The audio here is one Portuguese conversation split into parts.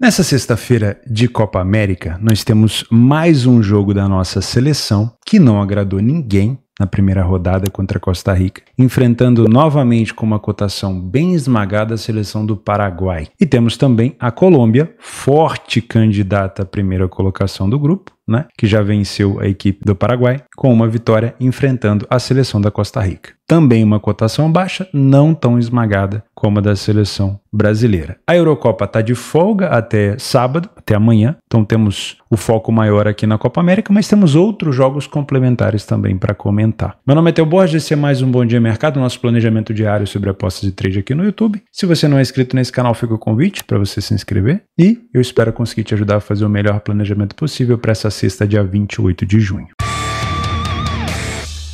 Nessa sexta-feira de Copa América, nós temos mais um jogo da nossa seleção que não agradou ninguém na primeira rodada contra Costa Rica, enfrentando novamente com uma cotação bem esmagada a seleção do Paraguai. E temos também a Colômbia, forte candidata à primeira colocação do grupo, né, que já venceu a equipe do Paraguai com uma vitória enfrentando a seleção da Costa Rica também uma cotação baixa, não tão esmagada como a da seleção brasileira. A Eurocopa está de folga até sábado, até amanhã, então temos o foco maior aqui na Copa América, mas temos outros jogos complementares também para comentar. Meu nome é Teo Borges, esse é mais um Bom Dia Mercado, nosso planejamento diário sobre apostas e trade aqui no YouTube. Se você não é inscrito nesse canal, fica o convite para você se inscrever e eu espero conseguir te ajudar a fazer o melhor planejamento possível para essa sexta, dia 28 de junho.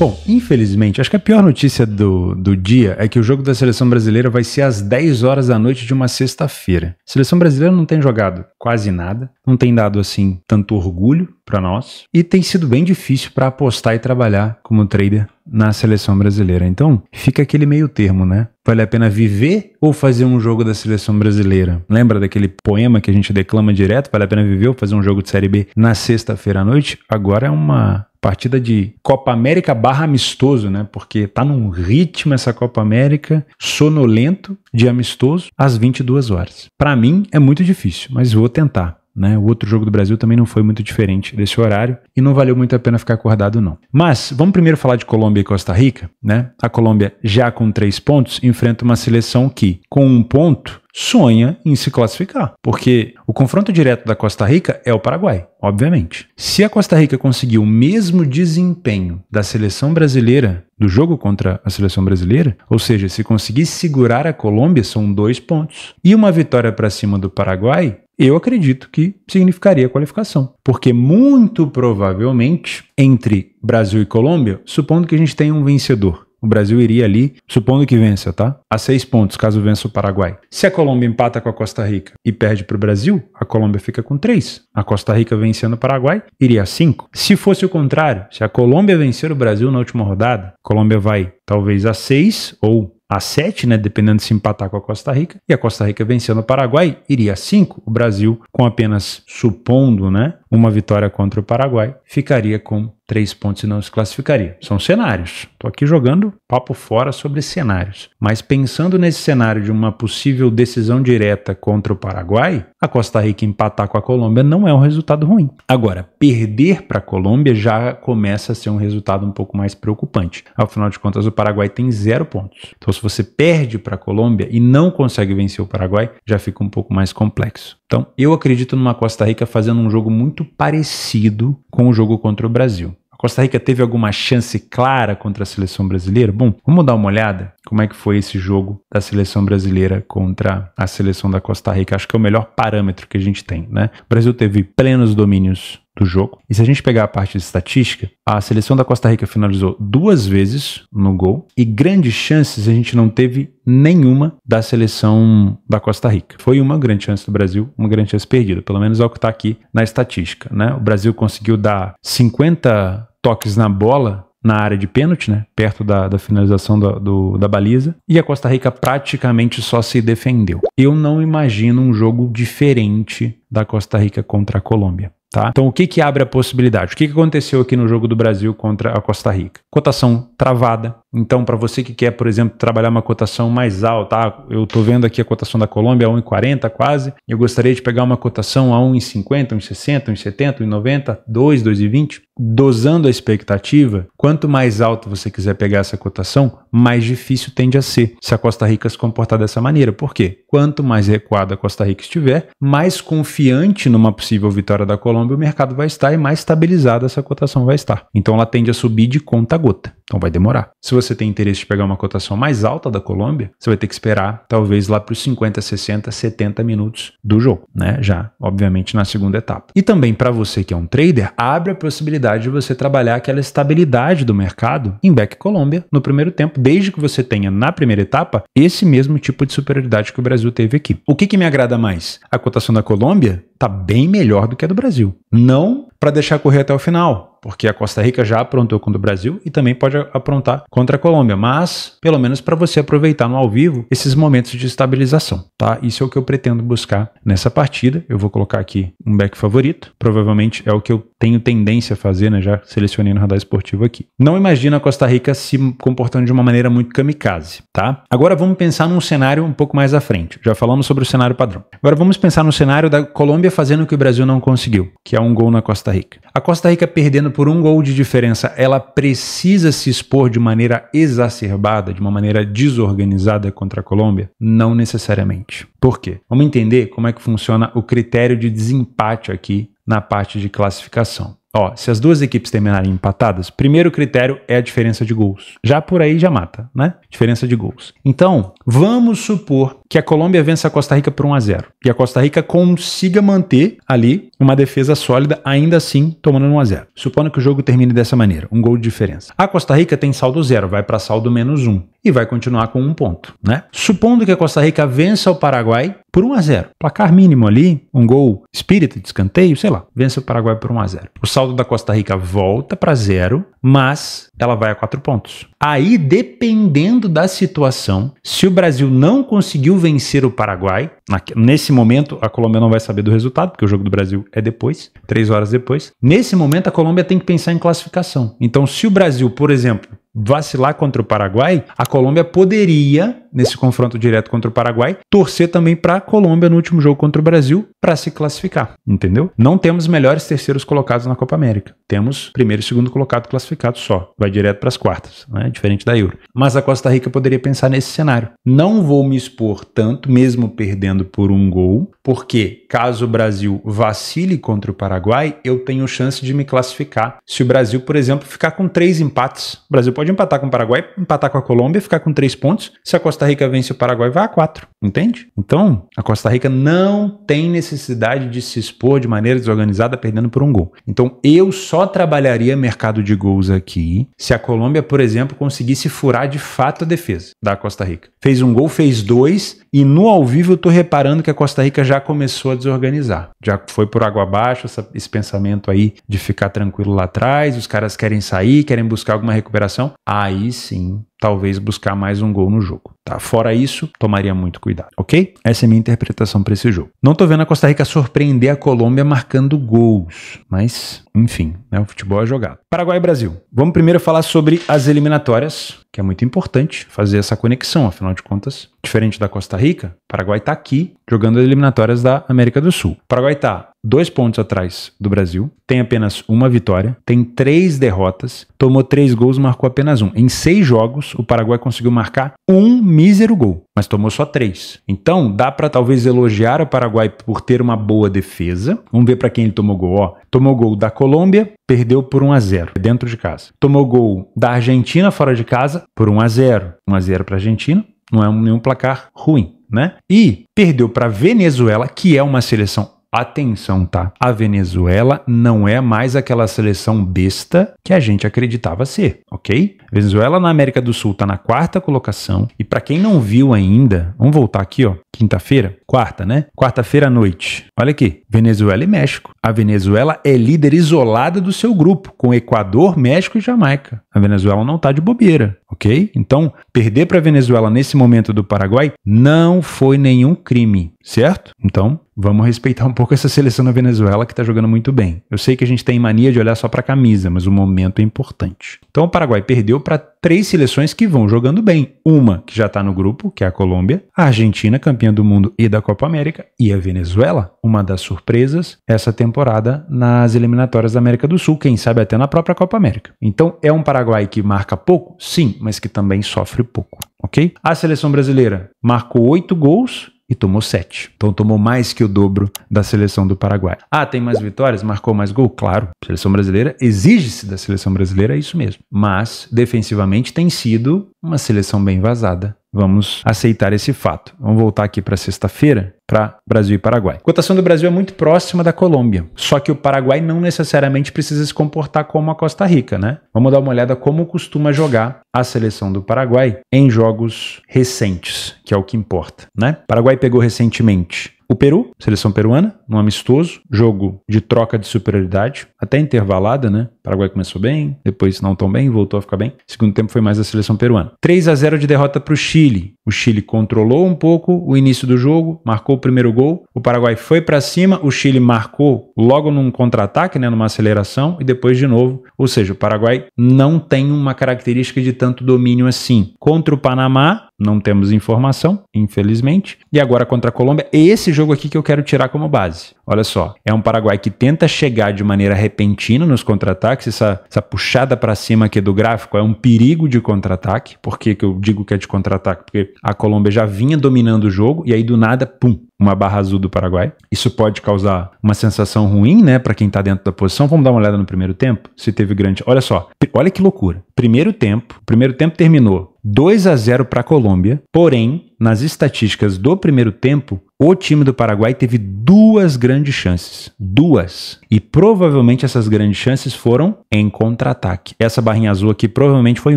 Bom, infelizmente, acho que a pior notícia do, do dia é que o jogo da seleção brasileira vai ser às 10 horas da noite de uma sexta-feira. A seleção brasileira não tem jogado quase nada, não tem dado assim tanto orgulho para nós e tem sido bem difícil para apostar e trabalhar como trader na seleção brasileira. Então, fica aquele meio termo, né? Vale a pena viver ou fazer um jogo da seleção brasileira? Lembra daquele poema que a gente declama direto? Vale a pena viver ou fazer um jogo de Série B na sexta-feira à noite? Agora é uma partida de Copa América barra amistoso, né? Porque tá num ritmo essa Copa América sonolento de amistoso às 22 horas. Para mim é muito difícil, mas vou tentar. Né? O outro jogo do Brasil também não foi muito diferente desse horário e não valeu muito a pena ficar acordado, não. Mas vamos primeiro falar de Colômbia e Costa Rica. Né? A Colômbia, já com três pontos, enfrenta uma seleção que, com um ponto, sonha em se classificar, porque o confronto direto da Costa Rica é o Paraguai, obviamente. Se a Costa Rica conseguir o mesmo desempenho da seleção brasileira, do jogo contra a seleção brasileira, ou seja, se conseguir segurar a Colômbia, são dois pontos. E uma vitória para cima do Paraguai eu acredito que significaria qualificação. Porque muito provavelmente, entre Brasil e Colômbia, supondo que a gente tenha um vencedor, o Brasil iria ali, supondo que vença, tá? A seis pontos, caso vença o Paraguai. Se a Colômbia empata com a Costa Rica e perde para o Brasil, a Colômbia fica com três. A Costa Rica vencendo o Paraguai, iria a cinco. Se fosse o contrário, se a Colômbia vencer o Brasil na última rodada, a Colômbia vai talvez a seis ou a 7, né, dependendo se empatar com a Costa Rica, e a Costa Rica vencendo o Paraguai, iria a 5. O Brasil, com apenas supondo né, uma vitória contra o Paraguai, ficaria com três pontos e não se classificaria. São cenários. Estou aqui jogando papo fora sobre cenários. Mas pensando nesse cenário de uma possível decisão direta contra o Paraguai, a Costa Rica empatar com a Colômbia não é um resultado ruim. Agora, perder para a Colômbia já começa a ser um resultado um pouco mais preocupante. Afinal de contas, o Paraguai tem zero pontos. Então, se você perde para a Colômbia e não consegue vencer o Paraguai, já fica um pouco mais complexo. Então, eu acredito numa Costa Rica fazendo um jogo muito parecido com o jogo contra o Brasil. A Costa Rica teve alguma chance clara contra a seleção brasileira? Bom, vamos dar uma olhada como é que foi esse jogo da seleção brasileira contra a seleção da Costa Rica. Acho que é o melhor parâmetro que a gente tem, né? O Brasil teve plenos domínios do jogo. E se a gente pegar a parte de estatística, a seleção da Costa Rica finalizou duas vezes no gol e grandes chances a gente não teve nenhuma da seleção da Costa Rica. Foi uma grande chance do Brasil, uma grande chance perdida, pelo menos é o que está aqui na estatística. Né? O Brasil conseguiu dar 50 toques na bola na área de pênalti, né? Perto da, da finalização do, do, da baliza. E a Costa Rica praticamente só se defendeu. Eu não imagino um jogo diferente da Costa Rica contra a Colômbia. Tá? Então, o que, que abre a possibilidade? O que, que aconteceu aqui no jogo do Brasil contra a Costa Rica? Cotação travada, então, para você que quer, por exemplo, trabalhar uma cotação mais alta, ah, eu estou vendo aqui a cotação da Colômbia a 1,40 quase, eu gostaria de pegar uma cotação a 1,50, 1,60, 1,70, 1,90, 2, 2,20, dosando a expectativa, quanto mais alto você quiser pegar essa cotação, mais difícil tende a ser se a Costa Rica se comportar dessa maneira. Por quê? Quanto mais recuada a Costa Rica estiver, mais confiante numa possível vitória da Colômbia o mercado vai estar e mais estabilizada essa cotação vai estar. Então ela tende a subir de conta a gota. Então vai demorar. Se você tem interesse de pegar uma cotação mais alta da Colômbia, você vai ter que esperar talvez lá para os 50, 60, 70 minutos do jogo, né? Já, obviamente, na segunda etapa. E também para você que é um trader, abre a possibilidade de você trabalhar aquela estabilidade do mercado em back Colômbia no primeiro tempo, desde que você tenha na primeira etapa esse mesmo tipo de superioridade que o Brasil teve aqui. O que, que me agrada mais? A cotação da Colômbia está bem melhor do que a do Brasil. Não para deixar correr até o final, porque a Costa Rica já aprontou contra o Brasil e também pode aprontar contra a Colômbia, mas pelo menos para você aproveitar no ao vivo esses momentos de estabilização, tá? Isso é o que eu pretendo buscar nessa partida. Eu vou colocar aqui um back favorito, provavelmente é o que eu tenho tendência a fazer, né? Já selecionei no radar esportivo aqui. Não imagina a Costa Rica se comportando de uma maneira muito kamikaze, tá? Agora vamos pensar num cenário um pouco mais à frente. Já falamos sobre o cenário padrão. Agora vamos pensar no cenário da Colômbia fazendo o que o Brasil não conseguiu, que é um gol na Costa Rica. A Costa Rica perdendo por um gol de diferença, ela precisa se expor de maneira exacerbada, de uma maneira desorganizada contra a Colômbia? Não necessariamente. Por quê? Vamos entender como é que funciona o critério de desempate aqui na parte de classificação. Ó, se as duas equipes terminarem empatadas, primeiro critério é a diferença de gols. Já por aí já mata, né? Diferença de gols. Então, vamos supor que a Colômbia vença a Costa Rica por 1 a 0 e a Costa Rica consiga manter ali uma defesa sólida, ainda assim tomando 1 a 0. Supondo que o jogo termine dessa maneira, um gol de diferença. A Costa Rica tem saldo zero, vai para saldo menos um e vai continuar com um ponto, né? Supondo que a Costa Rica vença o Paraguai por 1 a 0, placar mínimo ali, um gol espírita de escanteio, sei lá, vença o Paraguai por 1 a 0. O saldo saldo da Costa Rica volta para zero, mas ela vai a quatro pontos. Aí, dependendo da situação, se o Brasil não conseguiu vencer o Paraguai, nesse momento a Colômbia não vai saber do resultado, porque o jogo do Brasil é depois, três horas depois. Nesse momento, a Colômbia tem que pensar em classificação. Então, se o Brasil, por exemplo, vacilar contra o Paraguai, a Colômbia poderia, nesse confronto direto contra o Paraguai, torcer também para a Colômbia no último jogo contra o Brasil para se classificar, entendeu? Não temos melhores terceiros colocados na Copa América. Temos primeiro e segundo colocado classificado só. Vai direto para as quartas, né? Diferente da Euro. Mas a Costa Rica poderia pensar nesse cenário. Não vou me expor tanto, mesmo perdendo por um gol, porque caso o Brasil vacile contra o Paraguai, eu tenho chance de me classificar. Se o Brasil, por exemplo, ficar com três empates, o Brasil pode pode empatar com o Paraguai, empatar com a Colômbia, ficar com três pontos. Se a Costa Rica vence o Paraguai, vai a quatro, entende? Então, a Costa Rica não tem necessidade de se expor de maneira desorganizada perdendo por um gol. Então, eu só trabalharia mercado de gols aqui se a Colômbia, por exemplo, conseguisse furar de fato a defesa da Costa Rica. Fez um gol, fez dois, e no ao vivo eu estou reparando que a Costa Rica já começou a desorganizar. Já foi por água abaixo essa, esse pensamento aí de ficar tranquilo lá atrás, os caras querem sair, querem buscar alguma recuperação. Aí sim talvez buscar mais um gol no jogo. Tá? Fora isso, tomaria muito cuidado, ok? Essa é minha interpretação para esse jogo. Não tô vendo a Costa Rica surpreender a Colômbia marcando gols, mas enfim, né, o futebol é jogado. Paraguai e Brasil. Vamos primeiro falar sobre as eliminatórias, que é muito importante fazer essa conexão, afinal de contas, diferente da Costa Rica, Paraguai está aqui jogando as eliminatórias da América do Sul. Paraguai está dois pontos atrás do Brasil, tem apenas uma vitória, tem três derrotas, tomou três gols, marcou apenas um. Em seis jogos, o Paraguai conseguiu marcar um mísero gol, mas tomou só três. Então, dá para talvez elogiar o Paraguai por ter uma boa defesa. Vamos ver para quem ele tomou gol. Ó, tomou gol da Colômbia, perdeu por 1 a 0 dentro de casa. Tomou gol da Argentina fora de casa por 1 a 0 1 a 0 para a Argentina. Não é nenhum placar ruim, né? E perdeu para Venezuela, que é uma seleção Atenção, tá? A Venezuela não é mais aquela seleção besta que a gente acreditava ser, ok? Venezuela na América do Sul tá na quarta colocação e para quem não viu ainda, vamos voltar aqui, ó quinta-feira, quarta, né? Quarta-feira à noite. Olha aqui, Venezuela e México. A Venezuela é líder isolada do seu grupo, com Equador, México e Jamaica. A Venezuela não está de bobeira, ok? Então, perder para a Venezuela nesse momento do Paraguai não foi nenhum crime, certo? Então, vamos respeitar um pouco essa seleção da Venezuela que está jogando muito bem. Eu sei que a gente tem mania de olhar só para a camisa, mas o momento é importante. Então, o Paraguai perdeu para três seleções que vão jogando bem. Uma que já está no grupo, que é a Colômbia, a Argentina, campeã do mundo e da Copa América, e a Venezuela, uma das surpresas essa temporada nas eliminatórias da América do Sul, quem sabe até na própria Copa América. Então é um Paraguai que marca pouco? Sim, mas que também sofre pouco, ok? A seleção brasileira marcou oito gols e tomou 7. Então tomou mais que o dobro da seleção do Paraguai. Ah, tem mais vitórias? Marcou mais gol? Claro. seleção brasileira exige-se da seleção brasileira, é isso mesmo. Mas, defensivamente, tem sido uma seleção bem vazada Vamos aceitar esse fato. Vamos voltar aqui para sexta-feira para Brasil e Paraguai. A cotação do Brasil é muito próxima da Colômbia, só que o Paraguai não necessariamente precisa se comportar como a Costa Rica, né? Vamos dar uma olhada como costuma jogar a seleção do Paraguai em jogos recentes, que é o que importa, né? Paraguai pegou recentemente o Peru, seleção peruana, num amistoso, jogo de troca de superioridade, até intervalada, né? O Paraguai começou bem, depois não tão bem, voltou a ficar bem. segundo tempo foi mais da seleção peruana. 3 a 0 de derrota para o Chile. O Chile controlou um pouco o início do jogo, marcou o primeiro gol, o Paraguai foi para cima, o Chile marcou logo num contra-ataque, né, numa aceleração e depois de novo. Ou seja, o Paraguai não tem uma característica de tanto domínio assim. Contra o Panamá, não temos informação, infelizmente. E agora contra a Colômbia, esse jogo aqui que eu quero tirar como base. Olha só, é um Paraguai que tenta chegar de maneira repentina nos contra-ataques, essa, essa puxada para cima aqui do gráfico é um perigo de contra-ataque. Por que, que eu digo que é de contra-ataque? Porque a Colômbia já vinha dominando o jogo e aí do nada, pum, uma barra azul do Paraguai. Isso pode causar uma sensação ruim, né, para quem está dentro da posição. Vamos dar uma olhada no primeiro tempo, se teve grande. Olha só, olha que loucura. Primeiro tempo, primeiro tempo terminou 2 a 0 para a Colômbia, porém nas estatísticas do primeiro tempo, o time do Paraguai teve duas grandes chances. Duas. E provavelmente essas grandes chances foram em contra-ataque. Essa barrinha azul aqui provavelmente foi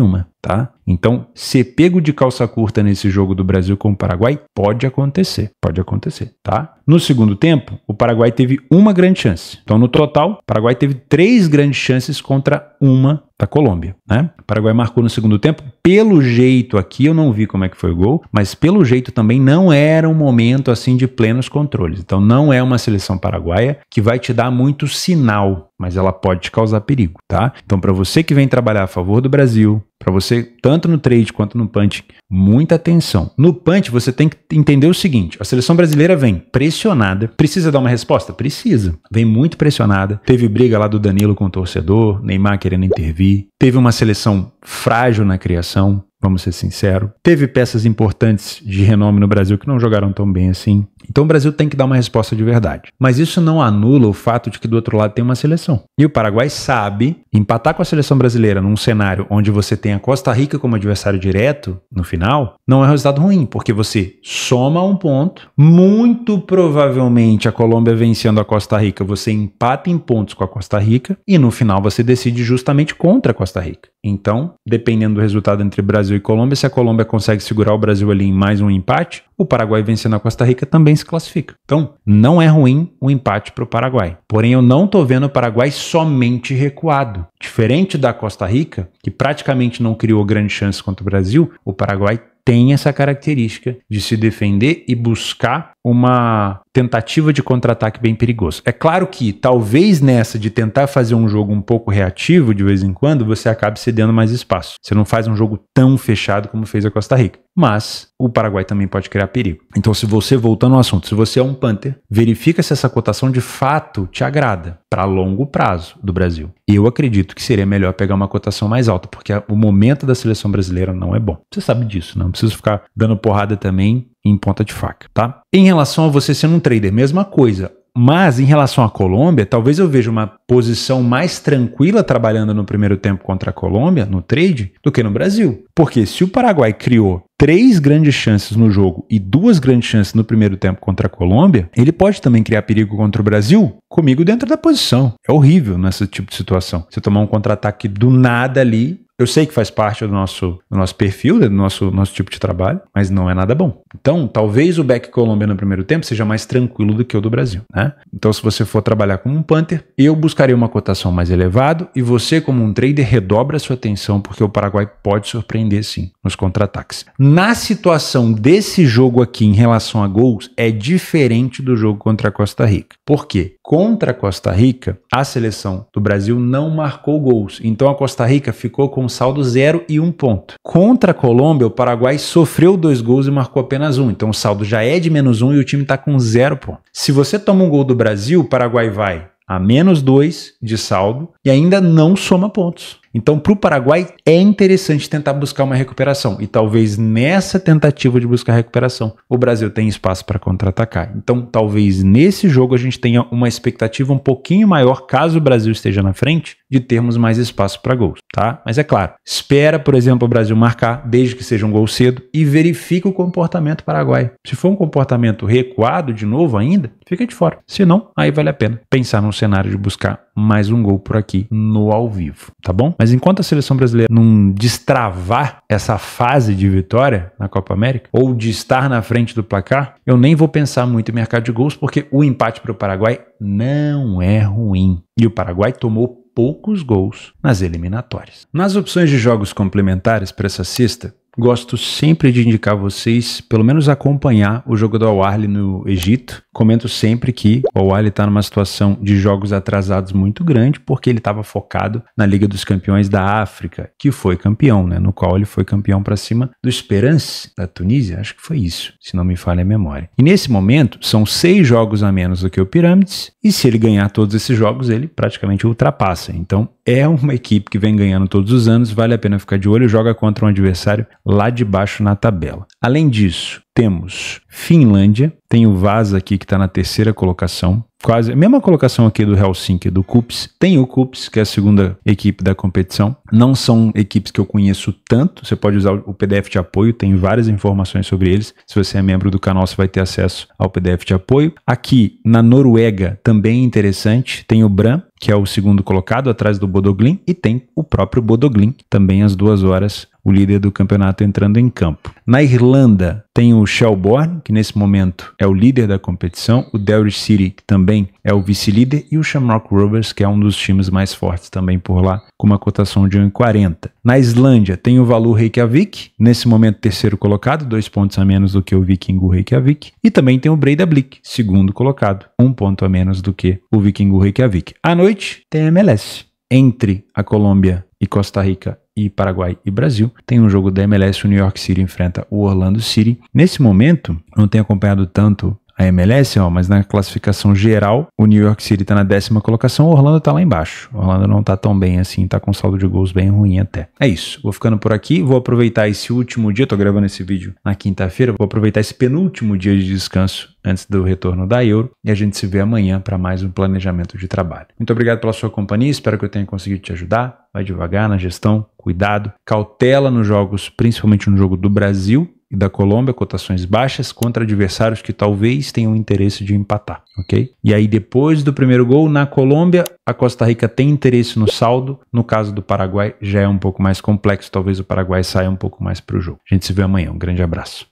uma, tá? Então, ser pego de calça curta nesse jogo do Brasil com o Paraguai pode acontecer. Pode acontecer, tá? No segundo tempo, o Paraguai teve uma grande chance. Então, no total, o Paraguai teve três grandes chances contra uma da Colômbia, né? O Paraguai marcou no segundo tempo. Pelo jeito aqui, eu não vi como é que foi o gol, mas pelo pelo jeito também não era um momento assim de plenos controles. Então não é uma seleção paraguaia que vai te dar muito sinal, mas ela pode te causar perigo, tá? Então para você que vem trabalhar a favor do Brasil, para você tanto no trade quanto no punch, muita atenção. No punch você tem que entender o seguinte, a seleção brasileira vem pressionada, precisa dar uma resposta, precisa. Vem muito pressionada. Teve briga lá do Danilo com o torcedor, Neymar querendo intervir, teve uma seleção frágil na criação, vamos ser sinceros. Teve peças importantes de renome no Brasil que não jogaram tão bem assim. Então o Brasil tem que dar uma resposta de verdade. Mas isso não anula o fato de que do outro lado tem uma seleção. E o Paraguai sabe empatar com a seleção brasileira num cenário onde você tem a Costa Rica como adversário direto no final, não é um resultado ruim, porque você soma um ponto, muito provavelmente a Colômbia vencendo a Costa Rica, você empata em pontos com a Costa Rica e no final você decide justamente contra a Costa Rica. Então, dependendo do resultado entre Brasil Brasil e Colômbia, se a Colômbia consegue segurar o Brasil ali em mais um empate, o Paraguai vencendo a Costa Rica também se classifica. Então, não é ruim o um empate para o Paraguai. Porém, eu não estou vendo o Paraguai somente recuado. Diferente da Costa Rica, que praticamente não criou grande chance contra o Brasil, o Paraguai tem essa característica de se defender e buscar uma tentativa de contra-ataque bem perigoso. É claro que talvez nessa de tentar fazer um jogo um pouco reativo de vez em quando, você acabe cedendo mais espaço. Você não faz um jogo tão fechado como fez a Costa Rica mas o Paraguai também pode criar perigo. Então, se você, voltando ao assunto, se você é um Panther, verifica se essa cotação de fato te agrada para longo prazo do Brasil. Eu acredito que seria melhor pegar uma cotação mais alta, porque o momento da seleção brasileira não é bom. Você sabe disso, né? não preciso ficar dando porrada também em ponta de faca, tá? Em relação a você sendo um trader, mesma coisa mas em relação à Colômbia, talvez eu veja uma posição mais tranquila trabalhando no primeiro tempo contra a Colômbia, no trade, do que no Brasil. Porque se o Paraguai criou três grandes chances no jogo e duas grandes chances no primeiro tempo contra a Colômbia, ele pode também criar perigo contra o Brasil comigo dentro da posição. É horrível nesse tipo de situação. Você tomar um contra-ataque do nada ali eu sei que faz parte do nosso, do nosso perfil, né, do nosso, nosso tipo de trabalho, mas não é nada bom. Então, talvez o back colombiano no primeiro tempo seja mais tranquilo do que o do Brasil, né? Então, se você for trabalhar como um punter, eu buscaria uma cotação mais elevada e você, como um trader, redobra sua atenção porque o Paraguai pode surpreender sim nos contra-ataques. Na situação desse jogo aqui em relação a gols, é diferente do jogo contra a Costa Rica. Por quê? Contra a Costa Rica, a seleção do Brasil não marcou gols. Então, a Costa Rica ficou com com saldo 0 e 1 um ponto. Contra a Colômbia, o Paraguai sofreu dois gols e marcou apenas um, então o saldo já é de menos um e o time está com zero ponto. Se você toma um gol do Brasil, o Paraguai vai a menos 2 de saldo e ainda não soma pontos. Então, para o Paraguai, é interessante tentar buscar uma recuperação. E talvez nessa tentativa de buscar recuperação, o Brasil tenha espaço para contra-atacar. Então, talvez nesse jogo a gente tenha uma expectativa um pouquinho maior, caso o Brasil esteja na frente, de termos mais espaço para gols, tá? Mas é claro, espera, por exemplo, o Brasil marcar, desde que seja um gol cedo, e verifica o comportamento paraguaio. Se for um comportamento recuado de novo ainda, fica de fora. Se não, aí vale a pena pensar num cenário de buscar mais um gol por aqui no ao vivo, tá bom? Mas enquanto a seleção brasileira não destravar essa fase de vitória na Copa América, ou de estar na frente do placar, eu nem vou pensar muito em mercado de gols, porque o empate para o Paraguai não é ruim. E o Paraguai tomou poucos gols nas eliminatórias. Nas opções de jogos complementares para essa cesta, Gosto sempre de indicar vocês, pelo menos acompanhar o jogo do Al-Ahly no Egito. Comento sempre que o Al-Ahly está numa situação de jogos atrasados muito grande, porque ele estava focado na Liga dos Campeões da África, que foi campeão, né? No qual ele foi campeão para cima do Esperance da Tunísia, acho que foi isso, se não me falha a memória. E nesse momento são seis jogos a menos do que o Pirâmides, e se ele ganhar todos esses jogos, ele praticamente ultrapassa. Então é uma equipe que vem ganhando todos os anos, vale a pena ficar de olho, joga contra um adversário lá de baixo na tabela. Além disso, temos Finlândia, tem o Vasa aqui que está na terceira colocação, quase a mesma colocação aqui do Helsinki do Cups. Tem o Cups, que é a segunda equipe da competição. Não são equipes que eu conheço tanto, você pode usar o PDF de apoio, tem várias informações sobre eles. Se você é membro do canal, você vai ter acesso ao PDF de apoio. Aqui na Noruega, também é interessante, tem o Bram, que é o segundo colocado, atrás do Bodoglin, e tem o próprio Bodoglin, também às duas horas o líder do campeonato entrando em campo. Na Irlanda tem o Shelbourne, que nesse momento é o líder da competição, o Derry City, que também é o vice-líder, e o Shamrock Rovers, que é um dos times mais fortes também por lá, com uma cotação de 1,40. Na Islândia tem o Valur Reykjavik, nesse momento terceiro colocado, dois pontos a menos do que o Viking Reykjavik, e também tem o Breidablik, segundo colocado, um ponto a menos do que o Viking Reykjavik. À noite tem a MLS. Entre a Colômbia e Costa Rica e Paraguai e Brasil. Tem um jogo da MLS, o New York City enfrenta o Orlando City. Nesse momento, não tenho acompanhado tanto a MLS, ó, mas na classificação geral, o New York City está na décima colocação, o Orlando está lá embaixo. O Orlando não está tão bem assim, está com saldo de gols bem ruim até. É isso, vou ficando por aqui, vou aproveitar esse último dia, estou gravando esse vídeo na quinta-feira, vou aproveitar esse penúltimo dia de descanso antes do retorno da Euro e a gente se vê amanhã para mais um planejamento de trabalho. Muito obrigado pela sua companhia, espero que eu tenha conseguido te ajudar. Vai devagar na gestão, cuidado, cautela nos jogos, principalmente no jogo do Brasil e da Colômbia, cotações baixas contra adversários que talvez tenham interesse de empatar, ok? E aí depois do primeiro gol na Colômbia, a Costa Rica tem interesse no saldo. No caso do Paraguai já é um pouco mais complexo, talvez o Paraguai saia um pouco mais para o jogo. A gente se vê amanhã. Um grande abraço.